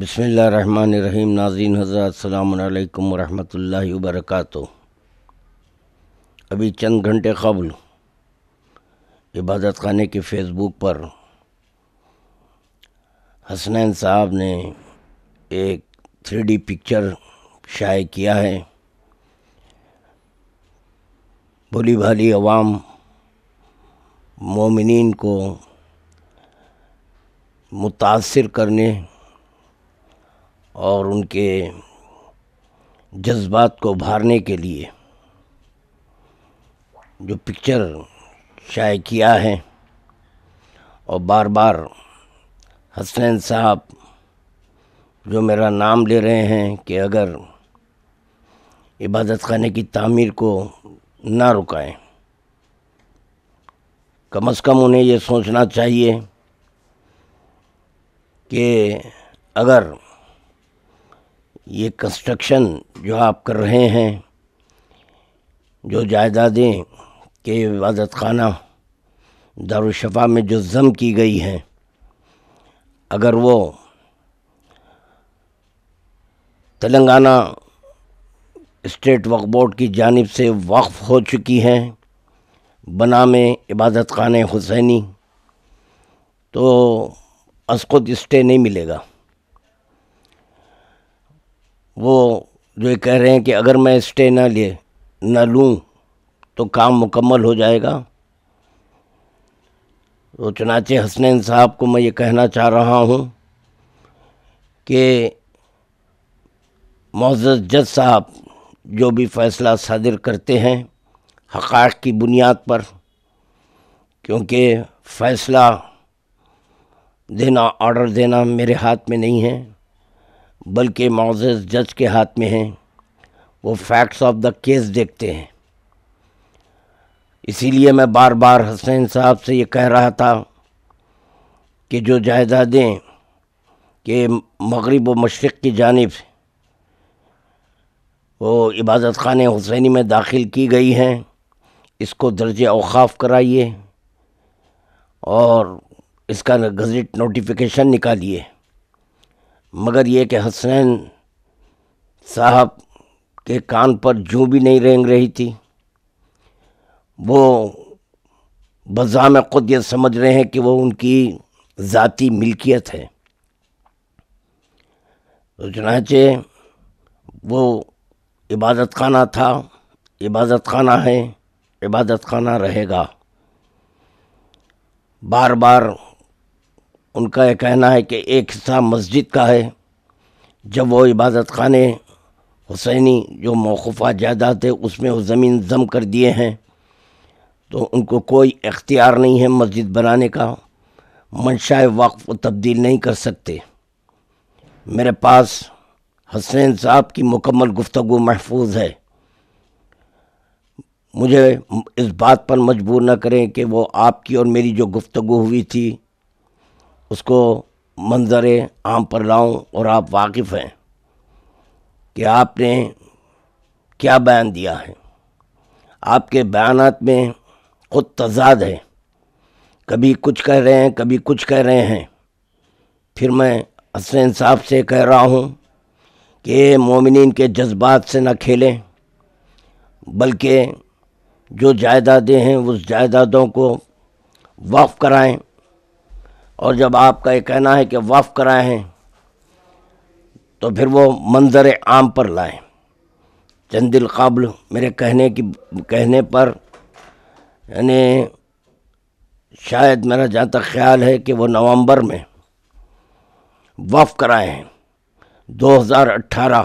बसमीम नाजीन हज़रतम वरहमल वबरक अभी चंद घंटे कबल इबादत खाने के फेसबुक पर हसनैन साहब ने एक थ्री डी पिक्चर शाये किया है भोली भाली आवाम मोमिन को मुतासर करने और उनके जज्बात को उभारने के लिए जो पिक्चर शाये किया है और बार बार हसनैन साहब जो मेरा नाम ले रहे हैं कि अगर इबादत खाने की तामीर को ना रुकाएं कम अज़ कम उन्हें ये सोचना चाहिए कि अगर ये कंस्ट्रक्शन जो आप कर रहे हैं जो जायदादें के इबादत खाना दारुशफा में जो जम की गई हैं अगर वो तेलंगाना स्टेट वक्फ बोर्ड की जानब से वक्फ हो चुकी हैं बना में इबादत खान हुसैनी तो अस्कुत स्टे नहीं मिलेगा वो जो कह रहे हैं कि अगर मैं स्टे ना ले ना लूँ तो काम मुकम्मल हो जाएगा तो चनाचे हसनैन साहब को मैं ये कहना चाह रहा हूँ कि मोज़ जज साहब जो भी फ़ैसला सादिर करते हैं हक़ाक़ की बुनियाद पर क्योंकि फ़ैसला देना ऑर्डर देना मेरे हाथ में नहीं है बल्कि मोजेज जज के हाथ में हैं वो फैक्ट्स ऑफ द केस देखते हैं इसीलिए मैं बार बार हसैन साहब से ये कह रहा था कि जो जायदादें के मगरब व मशरक़ की जानब वो इबादत खान हुसैनी में दाखिल की गई हैं इसको दर्ज अवकाफ़ कराइए और इसका गज़ट नोटिफिकेशन निकालिए मगर ये कि हसनैन साहब के कान पर जू भी नहीं रेंग रही थी वो बजा में खुद ये समझ रहे हैं कि वो उनकी ज़ाती मिल्कियत है तो चनाचे वो इबादत खाना था इबादत खाना है इबादत खाना रहेगा बार बार उनका यह कहना है कि एक हिस्सा मस्जिद का है जब वो इबादत खाने हुसैनी जो मौकूफ़ा जायदाद थे उसमें वो ज़मीन जम कर दिए हैं तो उनको कोई इख्तियार नहीं है मस्जिद बनाने का मंशा वक्फ तब्दील नहीं कर सकते मेरे पास हसनैन साहब की मुकम्मल गुफ्तु महफूज है मुझे इस बात पर मजबूर न करें कि वो आपकी और मेरी जो गुफ्तु हुई थी उसको मंजर आम पर लाऊं और आप वाकिफ़ हैं कि आपने क्या बयान दिया है आपके बयान में ख़ुद तजाद है कभी कुछ कह रहे हैं कभी कुछ कह रहे हैं फिर मैं असल इंसाफ से कह रहा हूँ कि मोमिन के जज्बात से ना खेलें बल्कि जो जायदादें हैं उस जायदादों को वक्फ़ कराएं और जब आपका ये कहना है कि वफ़ कराए हैं तो फिर वो मंजर आम पर लाएं चंदिल काबल मेरे कहने की कहने पर यानी शायद मेरा जहाँ तक ख्याल है कि वो नवंबर में वफ़ कराए हैं 2018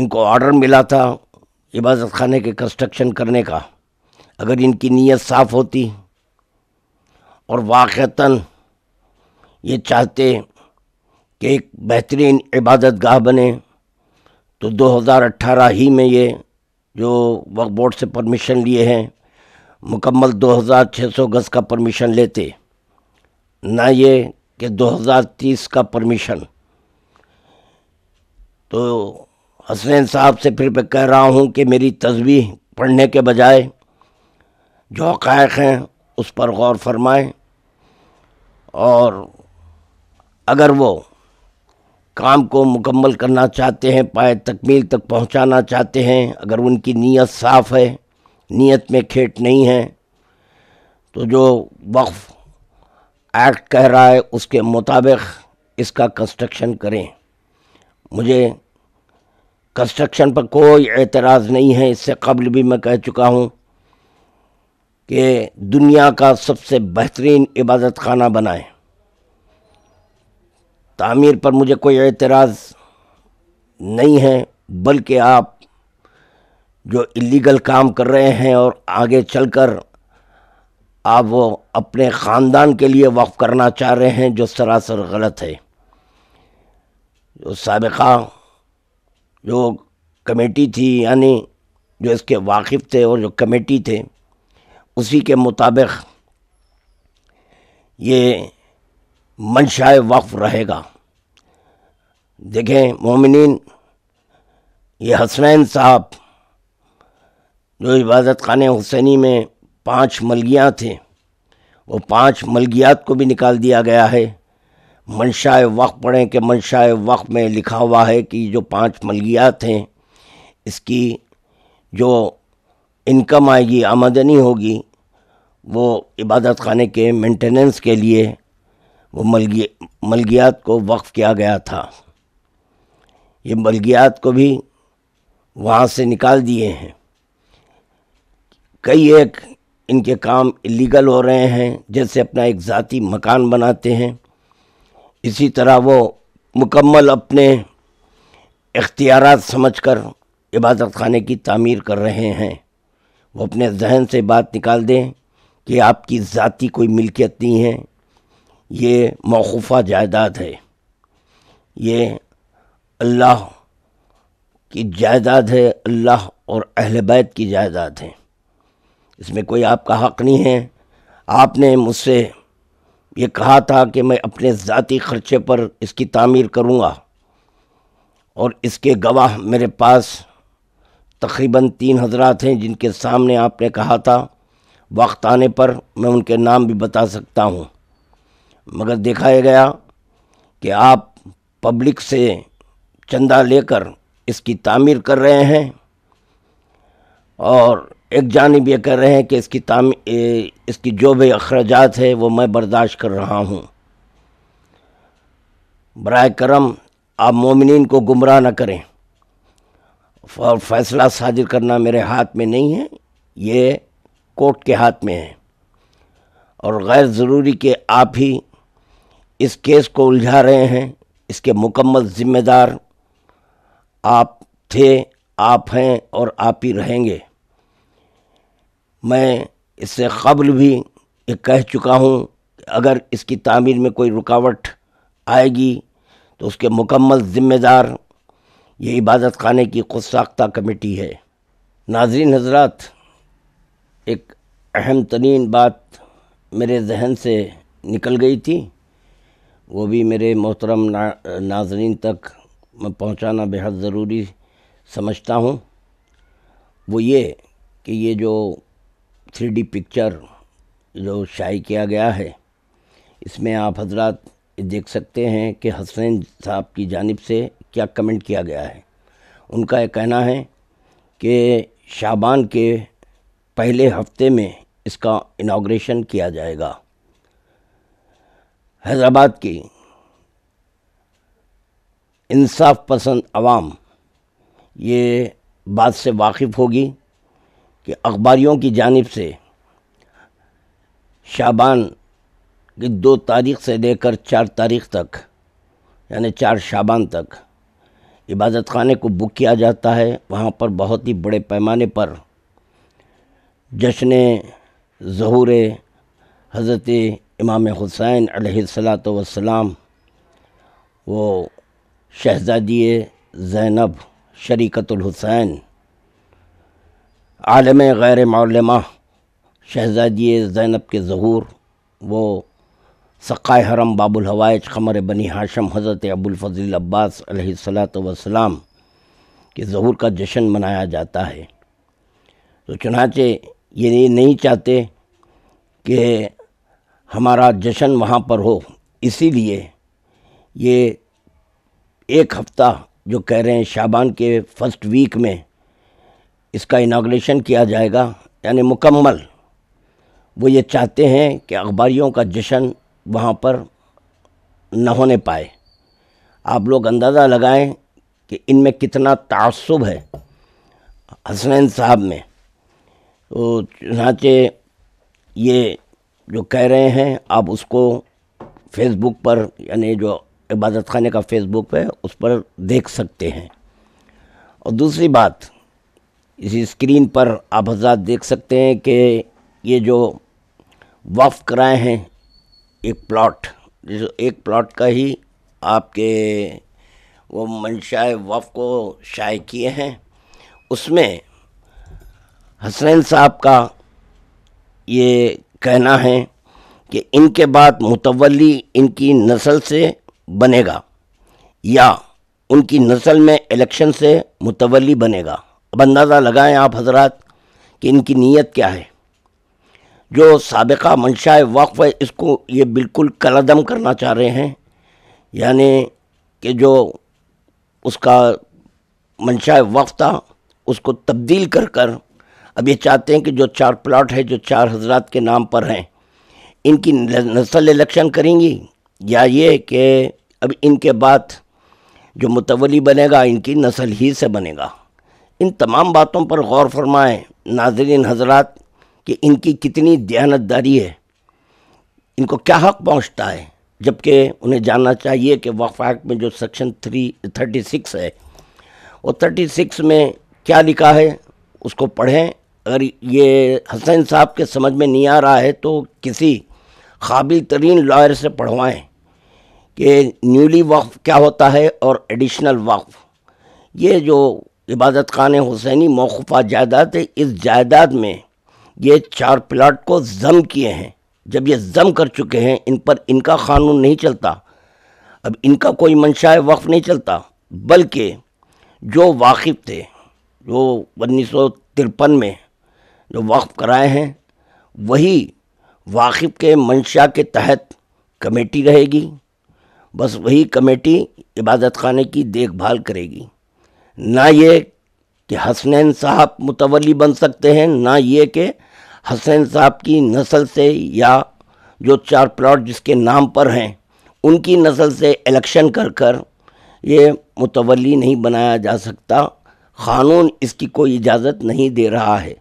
इनको ऑर्डर मिला था इबादत खाने के कंस्ट्रक्शन करने का अगर इनकी नीयत साफ़ होती और वाक़ता ये चाहते कि एक बेहतरीन इबादत गाह बने तो 2018 ही में ये जो वक्त बोर्ड से परमिशन लिए हैं मुकम्मल 2600 गज़ का परमिशन लेते ना ये कि 2030 का परमिशन तो हसनैन साहब से फिर मैं कह रहा हूँ कि मेरी तस्वीर पढ़ने के बजाय जो हक़ हैं उस पर गौर फरमाएं और अगर वो काम को मुकम्मल करना चाहते हैं पाए तकमील तक पहुंचाना चाहते हैं अगर उनकी नीयत साफ़ है नीयत में खेट नहीं है तो जो वक्फ एक्ट कह रहा है उसके मुताबिक इसका कंस्ट्रक्शन करें मुझे कंस्ट्रक्शन पर कोई एतराज़ नहीं है इससे कबल भी मैं कह चुका हूँ कि दुनिया का सबसे बेहतरीन इबादत खाना बनाए तामीर पर मुझे कोई एतराज़ नहीं है बल्कि आप जो इलीगल काम कर रहे हैं और आगे चलकर आप वो अपने ख़ानदान के लिए वक्फ़ करना चाह रहे हैं जो सरासर गलत है जो सबका जो कमेटी थी यानी जो इसके वाकिफ़ थे और जो कमेटी थे उसी के मुताबिक ये मंशाए वक्फ रहेगा देखें मोमिन ये हसनैन साहब जो इबादत खान हुसैनी में पांच मलगियाँ थे वो पांच मलगियात को भी निकाल दिया गया है मनशाए वक्फ़ पढ़ें कि मनशाए वक्फ में लिखा हुआ है कि जो पांच मलगियात हैं इसकी जो इनकम आएगी आमदनी होगी वो इबादत खाने के मेंटेनेंस के लिए वो मलगी मलगियात को वक्फ़ किया गया था ये मलगियात को भी वहाँ से निकाल दिए हैं कई एक इनके काम इलीगल हो रहे हैं जैसे अपना एक ज़ाती मकान बनाते हैं इसी तरह वो मुकम्मल अपने इख्तियार समझ कर इबादत खाने की तामीर कर रहे हैं वो अपने जहन से बात निकाल दें कि आपकी ज़ाती कोई मिल्कियत नहीं है ये मौखुफा जायदाद है ये अल्लाह की जायदाद है अल्लाह और अहल बैत की जायदाद है इसमें कोई आपका हक़ नहीं है आपने मुझसे ये कहा था कि मैं अपने ज़ाती ख़र्चे पर इसकी तामीर करूँगा और इसके गवाह मेरे पास तकरीबन तीन हजरात हैं जिनके सामने आपने कहा था वक्त आने पर मैं उनके नाम भी बता सकता हूँ मगर देखा गया कि आप पब्लिक से चंदा लेकर इसकी तामीर कर रहे हैं और एक जानब ये कर रहे हैं कि इसकी ताम इसकी जो भी अखराज है वो मैं बर्दाश्त कर रहा हूँ बर करम आप मोमिन को गुमराह न करें और फैसला साजिर करना मेरे हाथ में नहीं है ये कोर्ट के हाथ में है और गैर ज़रूरी कि आप ही इस केस को उलझा रहे हैं इसके मुकम्मल ज़िम्मेदार आप थे आप हैं और आप ही रहेंगे मैं इससे कबल भी ये कह चुका हूँ अगर इसकी तामीर में कोई रुकावट आएगी तो उसके मुकम्मल ज़िम्मेदार ये इबादत खाने की खुद साख्ता कमेटी है नाजरीन हजरात एक अहम तरीन बात मेरे जहन से निकल गई थी वो भी मेरे मोहतरम ना, नाजरीन तक मैं पहुंचाना बेहद ज़रूरी समझता हूँ वो ये कि ये जो थ्री डी पिक्चर जो शाई किया गया है इसमें आप हजरात देख सकते हैं कि हसनैन साहब की जानब से क्या कमेंट किया गया है उनका यह कहना है कि शाबान के पहले हफ्ते में इसका इनाग्रेशन किया जाएगा हैदराबाद की इंसाफ पसंद आवाम ये बात से वाकिफ़ होगी कि अखबारियों की जानब से शाबान की दो तारीख से लेकर चार तारीख तक यानी चार शाबान तक इबादत खाने को बुक किया जाता है वहाँ पर बहुत ही बड़े पैमाने पर जश्न ज़हूर हज़रत इमाम हुसैन अलैहिस्सलात वो शहजादी ज़ैनब शरीकतुल हुसैन आलम गैर मौलमा शहजादी ज़ैनब के ज़हूर वो सक़ाय हरम बाबुल हवाइज कमर बनी हाशम हज़रत अबुलफ़ील अब्बास वसलाम के ज़हूर का जश्न मनाया जाता है तो चुनाचे ये नहीं चाहते कि हमारा जश्न वहाँ पर हो इसीलिए ये एक हफ़्ता जो कह रहे हैं शाबान के फर्स्ट वीक में इसका इनाग्रेशन किया जाएगा यानी मुकम्मल वो ये चाहते हैं कि अखबारियों का जश्न वहाँ पर न होने पाए आप लोग अंदाज़ा लगाएं कि इनमें कितना तसब है हसनैन साहब में तो चुनाचे ये जो कह रहे हैं आप उसको फेसबुक पर यानी जो इबादत खाने का फेसबुक है उस पर देख सकते हैं और दूसरी बात इसी स्क्रीन पर आप हज़ार देख सकते हैं कि ये जो वफ़ कराए हैं एक प्लॉट जिस एक प्लॉट का ही आपके वो मनशाए वफ को शाये किए हैं उसमें हसनैन साहब का ये कहना है कि इनके बाद मुतवली इनकी नस्ल से बनेगा या उनकी नस्ल में इलेक्शन से मुतवली बनेगा अब अंदाज़ा लगाएं आप हजरात कि इनकी नीयत क्या है जो सबका मंशा वक्फ है इसको ये बिल्कुल कलदम करना चाह रहे हैं यानी कि जो उसका मंशा वक्फ था उसको तब्दील कर कर अब ये चाहते हैं कि जो चार प्लाट है जो चार हजरात के नाम पर हैं इनकी नस्ल इलेक्शन करेंगी या ये कि अब इनके बाद जो मुतवली बनेगा इनकी नस्ल ही से बनेगा इन तमाम बातों पर गौर फरमाएं नाजरीन हजरात कि इनकी कितनी दयानतदारी है इनको क्या हक पहुंचता है जबकि उन्हें जानना चाहिए कि वक्फ एक्ट में जो सेक्शन थ्री थर्टी सिक्स है वो थर्टी सिक्स में क्या लिखा है उसको पढ़ें अगर ये हसैन साहब के समझ में नहीं आ रहा है तो किसी काबिल तरीन लॉयर से पढ़वाएं कि न्यूली वक्फ क्या होता है और एडिशनल वक्फ ये जो इबादत खान हुसैनी मौकूफ़ा जायदाद है इस जायदाद में ये चार प्लाट को जम किए हैं जब ये जम कर चुके हैं इन पर इनका कानून नहीं चलता अब इनका कोई मंशा वक्फ नहीं चलता बल्कि जो वाकिफ़ थे जो उन्नीस सौ तिरपन में जो वक्फ कराए हैं वही वाकिफ़ के मंशा के तहत कमेटी रहेगी बस वही कमेटी इबादत खाने की देखभाल करेगी ना ये कि हसनैन साहब मुतवली बन सकते हैं ना ये कि हसैन साहब की नस्ल से या जो चार प्लॉट जिसके नाम पर हैं उनकी नस्ल से इलेक्शन कर कर ये मुतवली नहीं बनाया जा सकता क़ानून इसकी कोई इजाज़त नहीं दे रहा है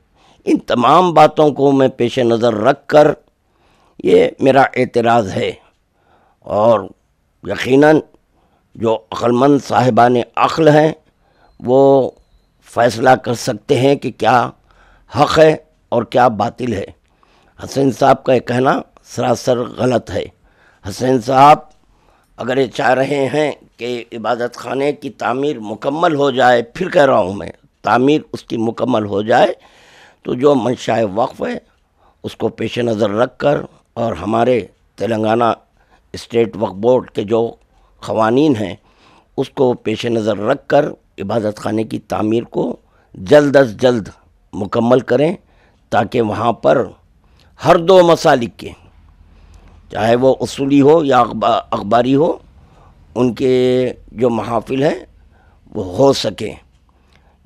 इन तमाम बातों को मैं पेश नज़र रख कर ये मेरा एतराज़ है और यकीनन जो अक्लमंद साहिबान अक्ल हैं वो फ़ैसला कर सकते हैं कि क्या हक़ है और क्या बातिल है हसैन साहब का ये कहना सरासर गलत है हसैन साहब अगर ये चाह रहे हैं कि इबादत खाने की तामीर मुकम्मल हो जाए फिर कह रहा हूँ मैं तामीर उसकी मुकम्मल हो जाए तो जो मंशा वक्फ़ है उसको पेश नज़र रख कर और हमारे तेलंगाना इस्टेट वक्फ बोर्ड के जो खवानीन हैं उसको पेश नज़र रख कर इबादत खाने की तामीर को जल्द अज जल्द मुकम्मल करें ताकि वहाँ पर हर दो मसालिक के चाहे वो असूली हो या अखबारी हो उनके जो महाफिल हैं वो हो सके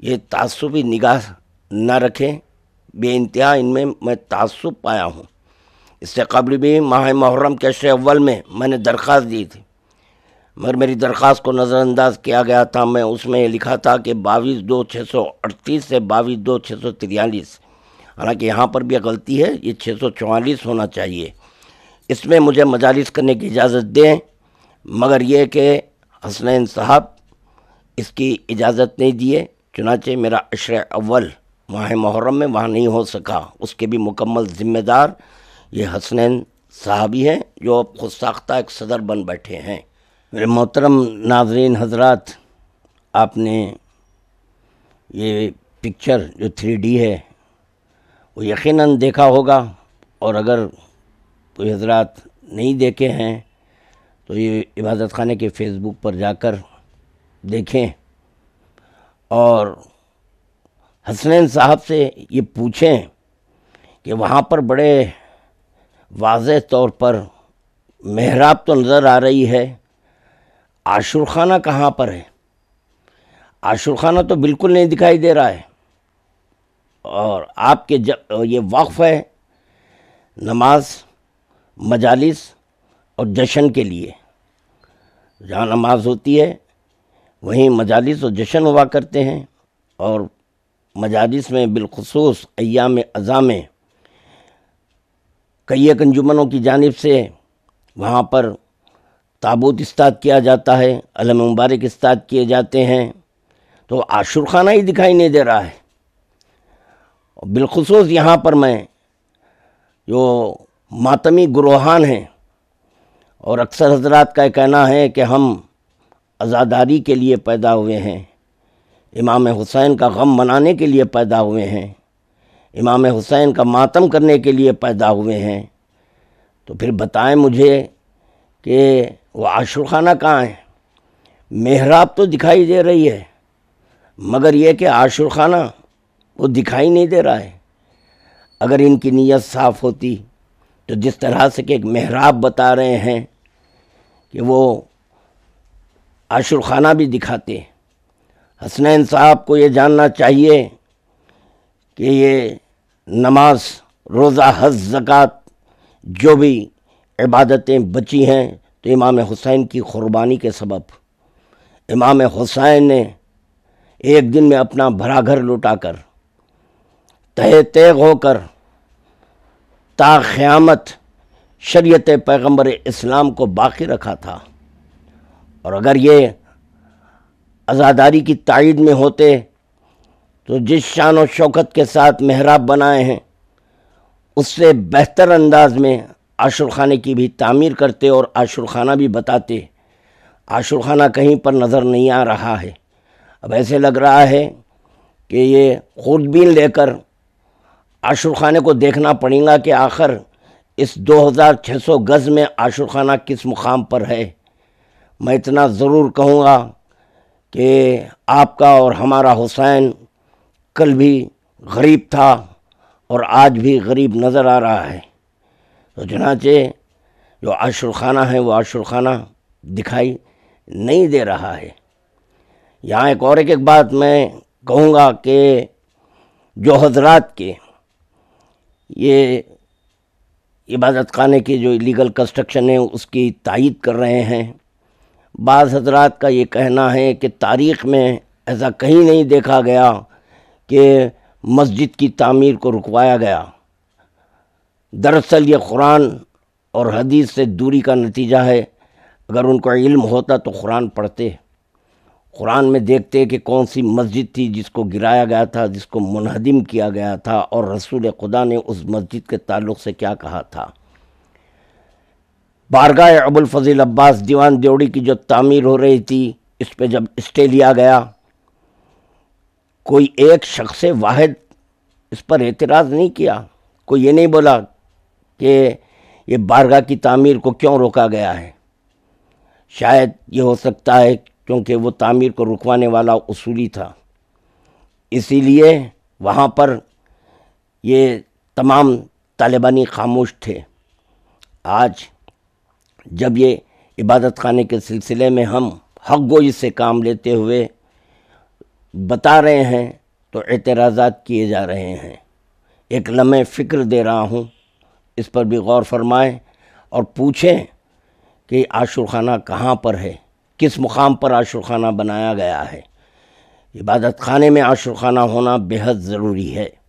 ये तसुबी निगाह न रखें बे इंतहा इनमें मैं तसब पाया हूँ इससे कबल भी माह मुहर्रम के अशर अव्वल में मैंने दरख्वास्त दी थी मगर मेरी दरख्वास्त को नज़रअंदाज किया गया था मैं उसमें लिखा था कि बाईस दो छः सौ अड़तीस से बाईस दो छः सौ तिरयालीस हालांकि यहाँ पर भी गलती है ये 644 होना चाहिए इसमें मुझे मजालिस करने की इजाज़त दें मगर यह कि हसनैन साहब इसकी इजाज़त नहीं दिए चुनाचे मेरा अशर अव्वल माह मुहर्रम में वहाँ नहीं हो सका उसके भी मुकम्मल ज़िम्मेदार ये हसनैन साहब ही हैं जो अब खुद साख्ता एक सदर बन बैठे हैं मेरे मोहतरम नाजरीन हजरात आपने ये पिक्चर जो थ्री डी है वो यकीन देखा होगा और अगर कोई हजरात नहीं देखे हैं तो ये इबादत खाने के फेसबुक पर जाकर देखें और हसनैन साहब से ये पूछें कि वहाँ पर बड़े वाज तौर पर मेहराब तो नज़र आ रही है आशुरखाना खाना कहाँ पर है आशुरखाना खाना तो बिल्कुल नहीं दिखाई दे रहा है और आपके जब ये वक्फ़ है नमाज मजालिस और जशन के लिए जहाँ नमाज होती है वहीं मजालिस और जशन हुआ करते हैं और मजालिस में बिलखसूस अयाम अज़ा में कई कंजुमनों की जानब से वहाँ पर ताबूत इस्ताद किया जाता है अलम मुबारक इस्ताद किए जाते हैं तो आशुरखाना खाना ही दिखाई नहीं दे रहा है बिलखसूस यहाँ पर मैं जो मातमी गुरुहान हैं और अक्सर हजरात का कहना है कि हम आज़ादारी के लिए पैदा हुए हैं इमाम हुसैन का गम मनाने के लिए पैदा हुए हैं इमाम हुसैन का मातम करने के लिए पैदा हुए हैं तो फिर बताएं मुझे कि वह आशुरखाना कहाँ है मेहराब तो दिखाई दे रही है मगर ये कि आशुरखाना वो दिखाई नहीं दे रहा है अगर इनकी नीयत साफ़ होती तो जिस तरह से कि एक मेहराब बता रहे हैं कि वो आशुरखाना भी दिखाते हसनैन साहब को ये जानना चाहिए कि ये नमाज रोज़ा हज ज़क़़त जो भी इबादतें बची हैं तो इमाम हुसैन की क़ुरबानी के सबब इमाम हुसैन ने एक दिन में अपना भरा घर लुटा कर तह तेग होकर ताक़्यामत शरीयत पैगम्बर इस्लाम को बाकी रखा था और अगर ये आज़ादारी की तइद में होते तो जिस शान और शौकत के साथ महराब बनाए हैं उससे बेहतर अंदाज में आशुरखाने की भी तामीर करते और आशुरखाना भी बताते आशुरखाना कहीं पर नज़र नहीं आ रहा है अब ऐसे लग रहा है कि ये खुदबीन लेकर आशुर खाने को देखना पड़ेगा कि आखिर इस 2600 गज़ में आशुर खाना किस मुकाम पर है मैं इतना ज़रूर कहूँगा कि आपका और हमारा हुसैन कल भी गरीब था और आज भी गरीब नज़र आ रहा है तो जनाचे जो आशुर खाना है वो आशुर खाना दिखाई नहीं दे रहा है यहाँ एक और एक, एक बात मैं कहूँगा कि जो हजरात के ये इबादत खाने की जो इलीगल कंस्ट्रक्शन है उसकी तायद कर रहे हैं बाज़ हजरात का ये कहना है कि तारीख़ में ऐसा कहीं नहीं देखा गया कि मस्जिद की तामीर को रुकवाया गया दरअसल ये कुरान और हदीस से दूरी का नतीजा है अगर उनको इल्म होता तो कुरान पढ़ते कुरान में देखते हैं कि कौन सी मस्जिद थी जिसको गिराया गया था जिसको मुनहदिम किया गया था और रसूल खुदा ने उस मस्जिद के ताल्लुक़ से क्या कहा था बारगाह फजील अब्बास दीवान देवड़ी की जो तामीर हो रही थी इस पर जब स्टे लिया गया कोई एक शख्स वाहिद इस पर एतराज़ नहीं किया कोई ये नहीं बोला कि ये बारगाह की तामीर को क्यों रोका गया है शायद ये हो सकता है क्योंकि वो तामीर को रुकवाने वाला उसूली था इसीलिए वहाँ पर ये तमाम तालिबानी खामोश थे आज जब ये इबादत खाने के सिलसिले में हम हक गोई से काम लेते हुए बता रहे हैं तो एतराज़ा किए जा रहे हैं एक लम्हे फ़िक्र दे रहा हूँ इस पर भी गौर फरमाएं और पूछें कि आशुर खाना कहाँ पर है किस मुकाम पर आशुरखाना बनाया गया है इबादत खाने में आशुरखाना होना बेहद ज़रूरी है